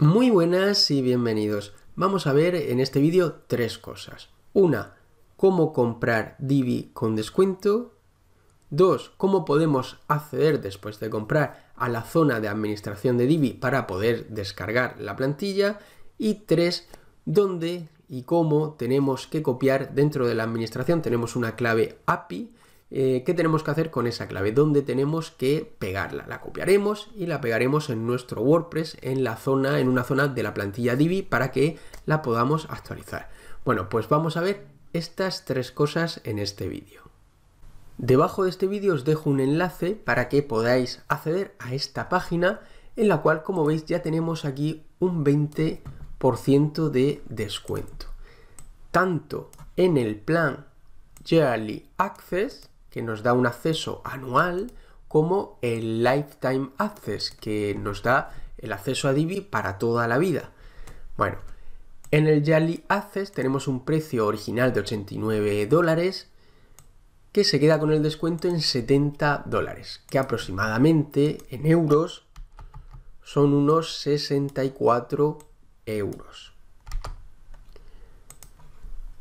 Muy buenas y bienvenidos. Vamos a ver en este vídeo tres cosas. Una, cómo comprar Divi con descuento. Dos, cómo podemos acceder después de comprar a la zona de administración de Divi para poder descargar la plantilla. Y tres, dónde y cómo tenemos que copiar dentro de la administración. Tenemos una clave API eh, qué tenemos que hacer con esa clave, dónde tenemos que pegarla. La copiaremos y la pegaremos en nuestro WordPress en la zona, en una zona de la plantilla Divi para que la podamos actualizar. Bueno, pues vamos a ver estas tres cosas en este vídeo. Debajo de este vídeo os dejo un enlace para que podáis acceder a esta página en la cual, como veis, ya tenemos aquí un 20% de descuento. Tanto en el plan Yearly Access que nos da un acceso anual como el Lifetime Access, que nos da el acceso a Divi para toda la vida. Bueno, en el Yali Access tenemos un precio original de 89 dólares que se queda con el descuento en 70 dólares, que aproximadamente en euros son unos 64 euros.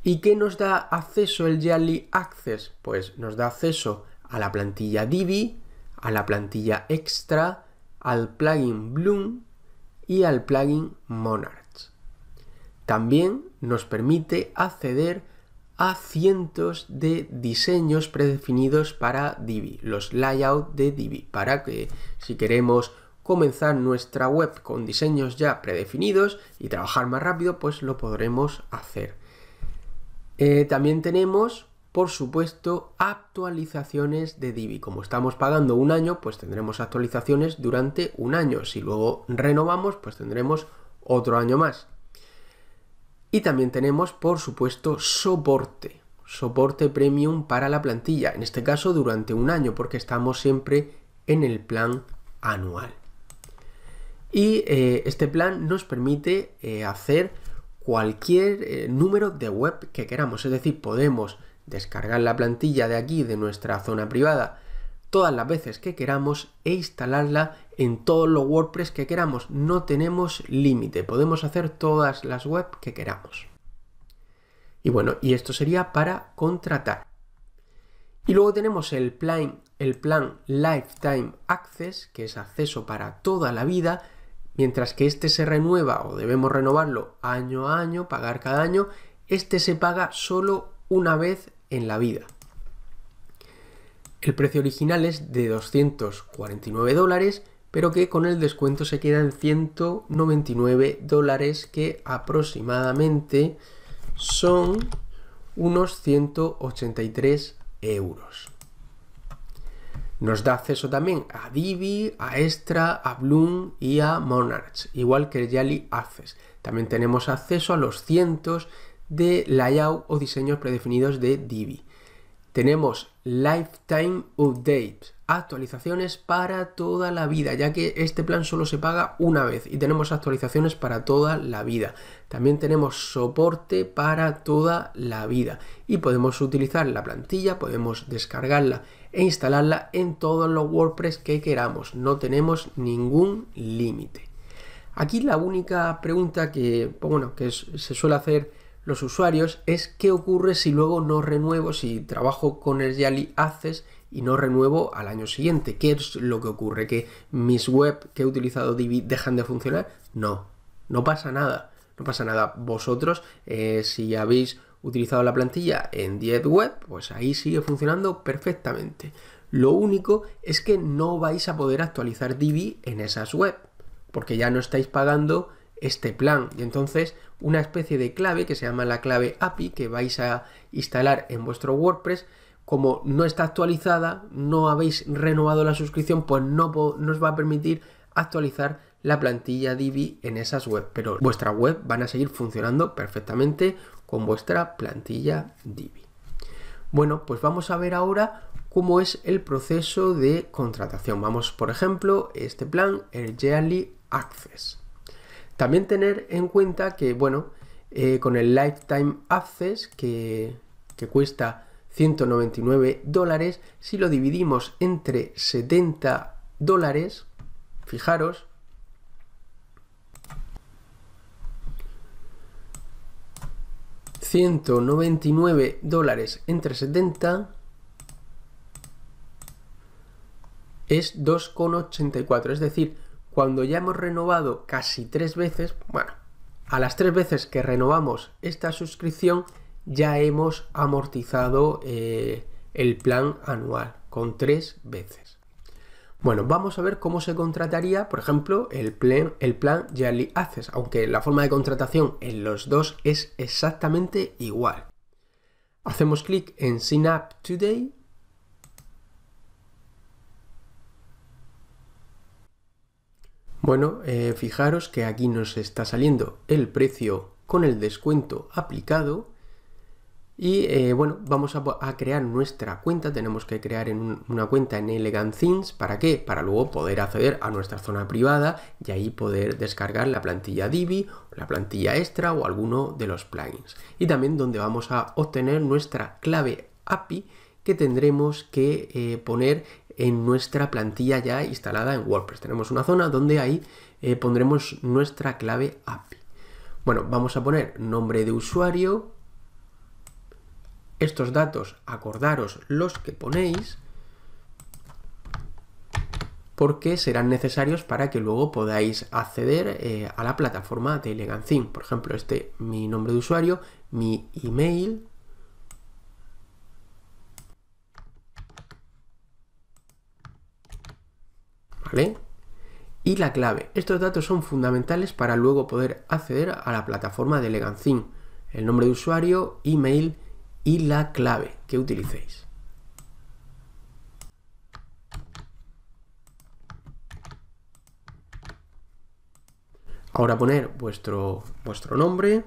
¿Y qué nos da acceso el Yearly Access? Pues nos da acceso a la plantilla Divi, a la plantilla Extra, al plugin Bloom y al plugin Monarch. También nos permite acceder a cientos de diseños predefinidos para Divi, los layouts de Divi, para que si queremos comenzar nuestra web con diseños ya predefinidos y trabajar más rápido, pues lo podremos hacer. Eh, también tenemos, por supuesto, actualizaciones de Divi. Como estamos pagando un año, pues tendremos actualizaciones durante un año. Si luego renovamos, pues tendremos otro año más. Y también tenemos, por supuesto, soporte. Soporte premium para la plantilla. En este caso, durante un año, porque estamos siempre en el plan anual. Y eh, este plan nos permite eh, hacer cualquier eh, número de web que queramos. Es decir, podemos descargar la plantilla de aquí, de nuestra zona privada, todas las veces que queramos e instalarla en todos los WordPress que queramos. No tenemos límite, podemos hacer todas las web que queramos. Y bueno, y esto sería para contratar. Y luego tenemos el plan, el plan Lifetime Access, que es acceso para toda la vida, Mientras que este se renueva o debemos renovarlo año a año, pagar cada año, este se paga solo una vez en la vida. El precio original es de 249 dólares, pero que con el descuento se queda en 199 dólares, que aproximadamente son unos 183 euros. Nos da acceso también a Divi, a Extra, a Bloom y a Monarchs, igual que el Jali Access. También tenemos acceso a los cientos de layout o diseños predefinidos de Divi. Tenemos Lifetime Updates, actualizaciones para toda la vida, ya que este plan solo se paga una vez y tenemos actualizaciones para toda la vida. También tenemos soporte para toda la vida y podemos utilizar la plantilla, podemos descargarla e instalarla en todos los WordPress que queramos. No tenemos ningún límite. Aquí la única pregunta que, pues bueno, que se suele hacer los usuarios es qué ocurre si luego no renuevo, si trabajo con el Yali haces y no renuevo al año siguiente. ¿Qué es lo que ocurre? ¿Que mis web que he utilizado Divi dejan de funcionar? No, no pasa nada no pasa nada. Vosotros, eh, si habéis utilizado la plantilla en 10 web, pues ahí sigue funcionando perfectamente. Lo único es que no vais a poder actualizar Divi en esas web, porque ya no estáis pagando este plan. Y entonces una especie de clave que se llama la clave API que vais a instalar en vuestro WordPress, como no está actualizada, no habéis renovado la suscripción, pues no, nos va a permitir actualizar la plantilla Divi en esas web, pero vuestra web van a seguir funcionando perfectamente con vuestra plantilla Divi. Bueno, pues vamos a ver ahora cómo es el proceso de contratación. Vamos, por ejemplo, este plan, el Yearly Access. También tener en cuenta que, bueno, eh, con el Lifetime Access, que, que cuesta 199 dólares, si lo dividimos entre 70 dólares, fijaros, 199 dólares entre 70 es 2,84. Es decir, cuando ya hemos renovado casi tres veces, bueno, a las tres veces que renovamos esta suscripción ya hemos amortizado eh, el plan anual con tres veces. Bueno, vamos a ver cómo se contrataría, por ejemplo, el plan, el plan Yearly Access, aunque la forma de contratación en los dos es exactamente igual. Hacemos clic en Synap Today. Bueno, eh, fijaros que aquí nos está saliendo el precio con el descuento aplicado y eh, bueno, vamos a, crear nuestra cuenta, tenemos que crear en una cuenta en Elegant Things, ¿para qué? Para luego poder acceder a nuestra zona privada y ahí poder descargar la plantilla Divi, la plantilla extra o alguno de los plugins. Y también donde vamos a obtener nuestra clave API que tendremos que eh, poner en nuestra plantilla ya instalada en WordPress. Tenemos una zona donde ahí eh, pondremos nuestra clave API. Bueno, vamos a poner nombre de usuario, estos datos, acordaros los que ponéis, porque serán necesarios para que luego podáis acceder eh, a la plataforma de Elegancin. Por ejemplo, este mi nombre de usuario, mi email, ¿vale? Y la clave. Estos datos son fundamentales para luego poder acceder a la plataforma de Elegancin. El nombre de usuario, email, y la clave que utilicéis. Ahora poner vuestro, vuestro nombre,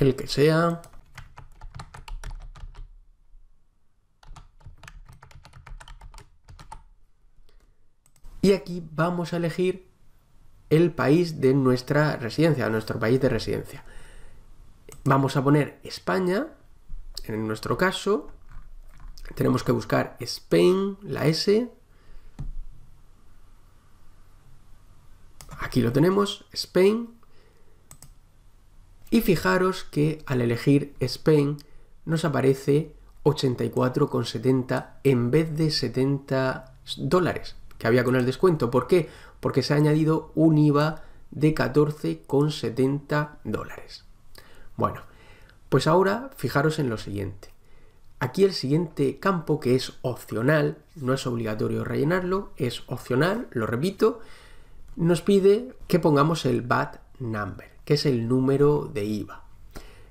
el que sea, y aquí vamos a elegir el país de nuestra residencia, nuestro país de residencia. Vamos a poner España, en nuestro caso, tenemos que buscar Spain, la S. Aquí lo tenemos, Spain. Y fijaros que al elegir Spain nos aparece 84,70 en vez de 70 dólares que había con el descuento. ¿Por qué? Porque se ha añadido un IVA de 14,70 dólares. Bueno, pues ahora fijaros en lo siguiente. Aquí el siguiente campo que es opcional, no es obligatorio rellenarlo, es opcional, lo repito, nos pide que pongamos el VAT number, que es el número de IVA.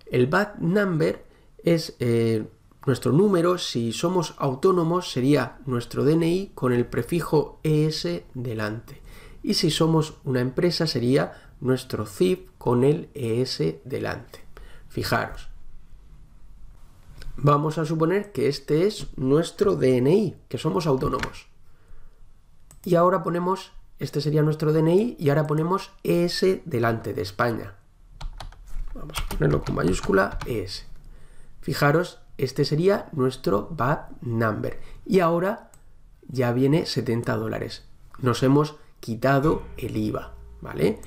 El VAT number es eh, nuestro número, si somos autónomos sería nuestro DNI con el prefijo ES delante. Y si somos una empresa sería nuestro CIF con el ES delante. Fijaros. Vamos a suponer que este es nuestro DNI, que somos autónomos. Y ahora ponemos, este sería nuestro DNI, y ahora ponemos ES delante de España. Vamos a ponerlo con mayúscula ES. Fijaros, este sería nuestro bad number. Y ahora ya viene 70 dólares. Nos hemos quitado el IVA, ¿vale?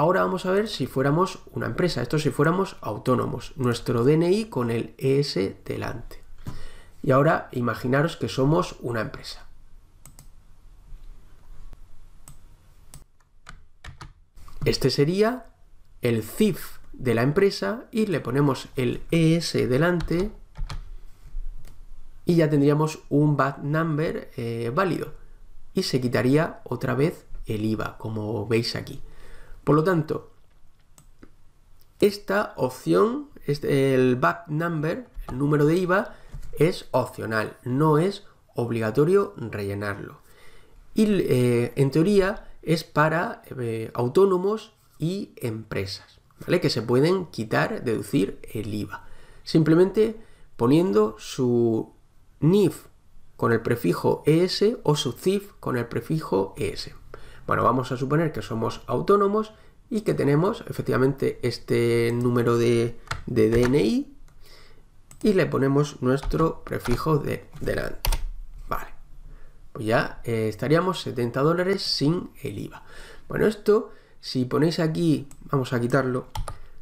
Ahora vamos a ver si fuéramos una empresa, esto si fuéramos autónomos, nuestro DNI con el ES delante. Y ahora imaginaros que somos una empresa. Este sería el CIF de la empresa y le ponemos el ES delante y ya tendríamos un bad number eh, válido y se quitaría otra vez el IVA, como veis aquí. Por lo tanto, esta opción, este, el back number, el número de IVA, es opcional, no es obligatorio rellenarlo. Y eh, en teoría es para eh, autónomos y empresas, ¿vale? Que se pueden quitar, deducir el IVA. Simplemente poniendo su NIF con el prefijo ES o su CIF con el prefijo ES. Bueno, vamos a suponer que somos autónomos y que tenemos efectivamente este número de, DNI y le ponemos nuestro prefijo de delante. Vale, pues ya eh, estaríamos 70 dólares sin el IVA. Bueno, esto, si ponéis aquí, vamos a quitarlo,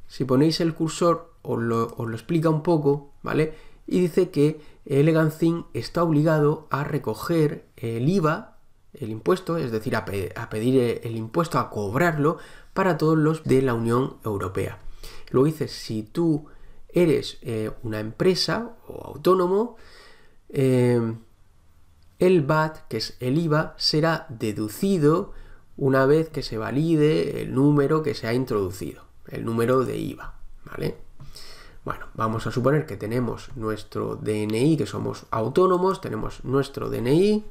si ponéis el cursor os lo, explica un poco, ¿vale? Y dice que Elegancing está obligado a recoger el IVA el impuesto, es decir, a, pedir eh, el impuesto, a cobrarlo para todos los de la Unión Europea. Luego dices, si tú eres eh, una empresa o autónomo, eh, el VAT, que es el IVA, será deducido una vez que se valide el número que se ha introducido, el número de IVA, ¿vale? Bueno, vamos a suponer que tenemos nuestro DNI, que somos autónomos, tenemos nuestro DNI,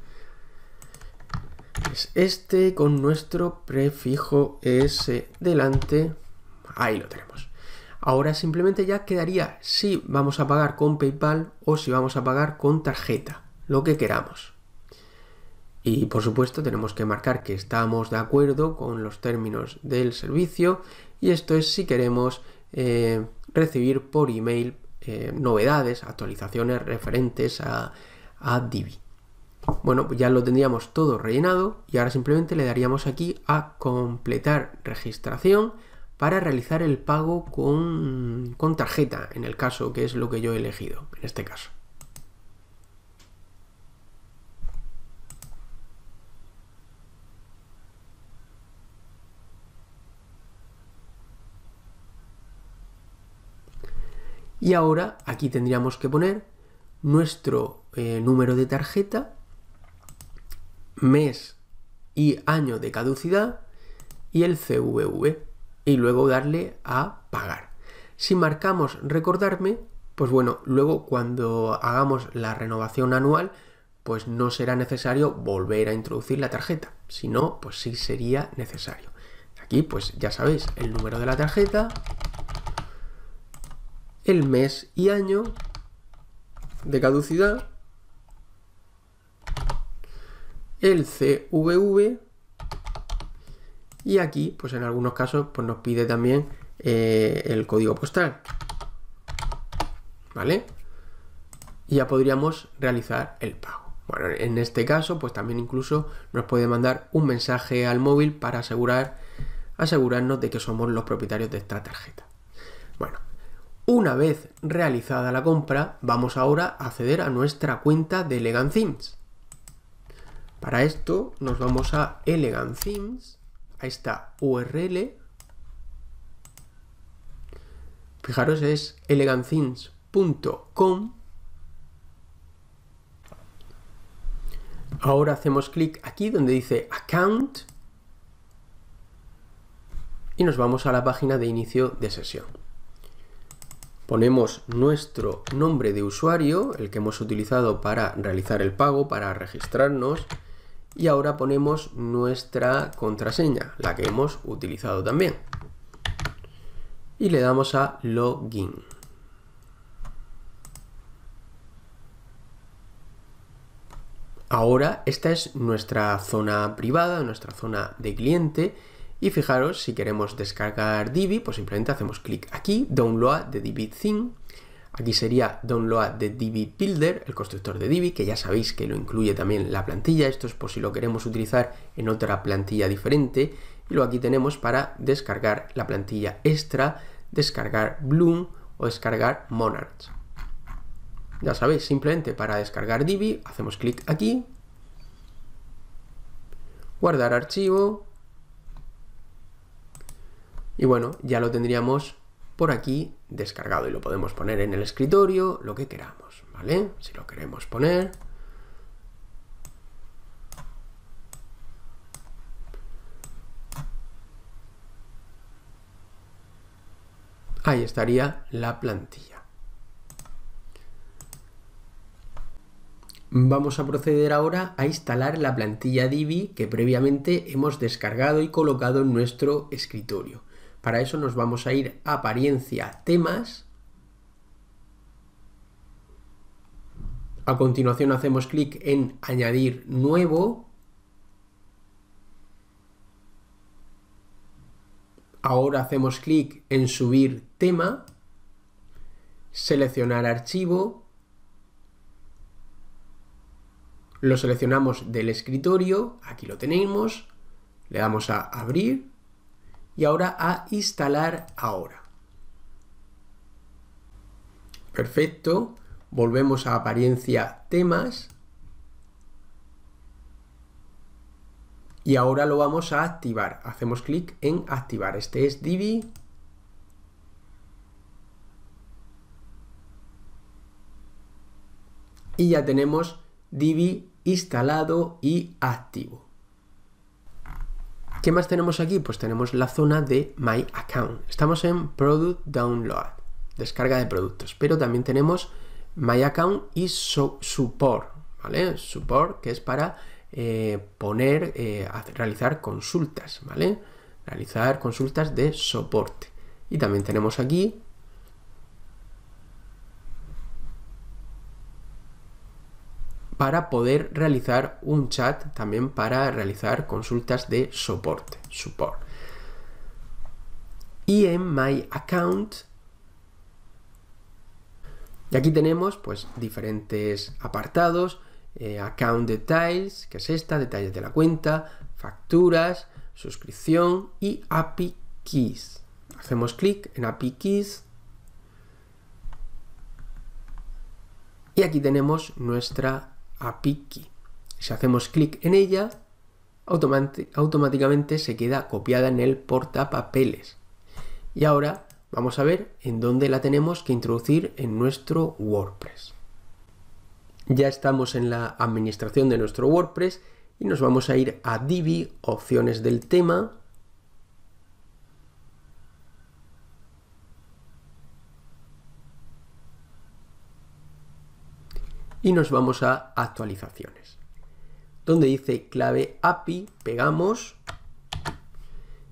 es pues este con nuestro prefijo s delante. Ahí lo tenemos. Ahora simplemente ya quedaría si vamos a pagar con PayPal o si vamos a pagar con tarjeta, lo que queramos. Y por supuesto tenemos que marcar que estamos de acuerdo con los términos del servicio y esto es si queremos eh, recibir por email eh, novedades, actualizaciones referentes a, a Divi. Bueno, pues ya lo tendríamos todo rellenado y ahora simplemente le daríamos aquí a completar registración para realizar el pago con, tarjeta, en el caso que es lo que yo he elegido, en este caso. Y ahora aquí tendríamos que poner nuestro eh, número de tarjeta mes y año de caducidad y el CVV y luego darle a pagar. Si marcamos recordarme, pues bueno, luego cuando hagamos la renovación anual, pues no será necesario volver a introducir la tarjeta, si no, pues sí sería necesario. Aquí pues ya sabéis el número de la tarjeta, el mes y año de caducidad el CVV y aquí pues en algunos casos pues nos pide también eh, el código postal ¿vale? y ya podríamos realizar el pago bueno, en este caso pues también incluso nos puede mandar un mensaje al móvil para asegurar asegurarnos de que somos los propietarios de esta tarjeta bueno, una vez realizada la compra, vamos ahora a acceder a nuestra cuenta de sims para esto nos vamos a Elegant Things, a esta URL. Fijaros, es elegantthemes.com. Ahora hacemos clic aquí donde dice Account y nos vamos a la página de inicio de sesión. Ponemos nuestro nombre de usuario, el que hemos utilizado para realizar el pago, para registrarnos, y ahora ponemos nuestra contraseña, la que hemos utilizado también. Y le damos a login. Ahora esta es nuestra zona privada, nuestra zona de cliente y fijaros si queremos descargar Divi, pues simplemente hacemos clic aquí, download de Divi thing Aquí sería download de Divi Builder, el constructor de Divi, que ya sabéis que lo incluye también la plantilla. Esto es por si lo queremos utilizar en otra plantilla diferente. Y luego aquí tenemos para descargar la plantilla extra, descargar Bloom o descargar Monarch. Ya sabéis, simplemente para descargar Divi hacemos clic aquí, guardar archivo y bueno, ya lo tendríamos por aquí descargado y lo podemos poner en el escritorio, lo que queramos, ¿vale? Si lo queremos poner. Ahí estaría la plantilla. Vamos a proceder ahora a instalar la plantilla Divi que previamente hemos descargado y colocado en nuestro escritorio. Para eso nos vamos a ir a apariencia, temas. A continuación hacemos clic en añadir nuevo. Ahora hacemos clic en subir tema, seleccionar archivo, lo seleccionamos del escritorio, aquí lo tenemos, le damos a abrir y ahora a instalar ahora. Perfecto. Volvemos a apariencia temas. Y ahora lo vamos a activar. Hacemos clic en activar. Este es Divi. Y ya tenemos Divi instalado y activo. ¿Qué más tenemos aquí? Pues tenemos la zona de My Account. Estamos en Product Download, descarga de productos, pero también tenemos My Account y Support, ¿vale? Support que es para eh, poner, eh, realizar consultas, ¿vale? Realizar consultas de soporte. Y también tenemos aquí para poder realizar un chat también para realizar consultas de soporte, support. Y en My Account, y aquí tenemos pues diferentes apartados, eh, Account Details, que es esta, detalles de la cuenta, facturas, suscripción y API Keys. Hacemos clic en API Keys y aquí tenemos nuestra a Piki. Si hacemos clic en ella, automáticamente se queda copiada en el portapapeles. Y ahora vamos a ver en dónde la tenemos que introducir en nuestro WordPress. Ya estamos en la administración de nuestro WordPress y nos vamos a ir a Divi, opciones del tema, y nos vamos a actualizaciones, donde dice clave API, pegamos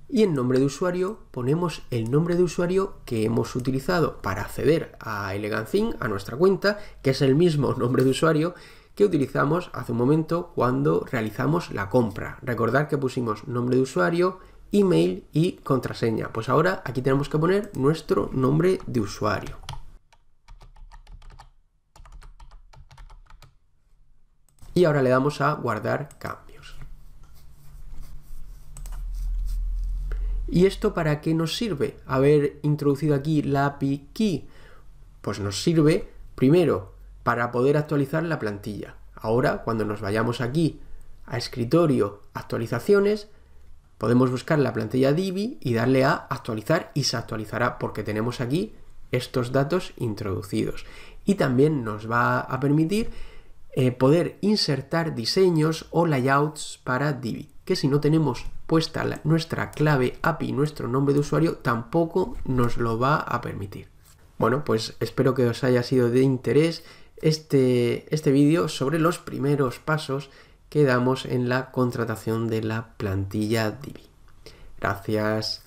y en nombre de usuario ponemos el nombre de usuario que hemos utilizado para acceder a Elegancin, a nuestra cuenta, que es el mismo nombre de usuario que utilizamos hace un momento cuando realizamos la compra. Recordar que pusimos nombre de usuario, email y contraseña. Pues ahora aquí tenemos que poner nuestro nombre de usuario. Y ahora le damos a guardar cambios. ¿Y esto para qué nos sirve? Haber introducido aquí la API Key. Pues nos sirve, primero, para poder actualizar la plantilla. Ahora, cuando nos vayamos aquí a escritorio, actualizaciones, podemos buscar la plantilla Divi y darle a actualizar y se actualizará porque tenemos aquí estos datos introducidos. Y también nos va a permitir eh, poder insertar diseños o layouts para Divi, que si no tenemos puesta nuestra clave API, nuestro nombre de usuario, tampoco nos lo va a permitir. Bueno, pues espero que os haya sido de interés este, este vídeo sobre los primeros pasos que damos en la contratación de la plantilla Divi. Gracias.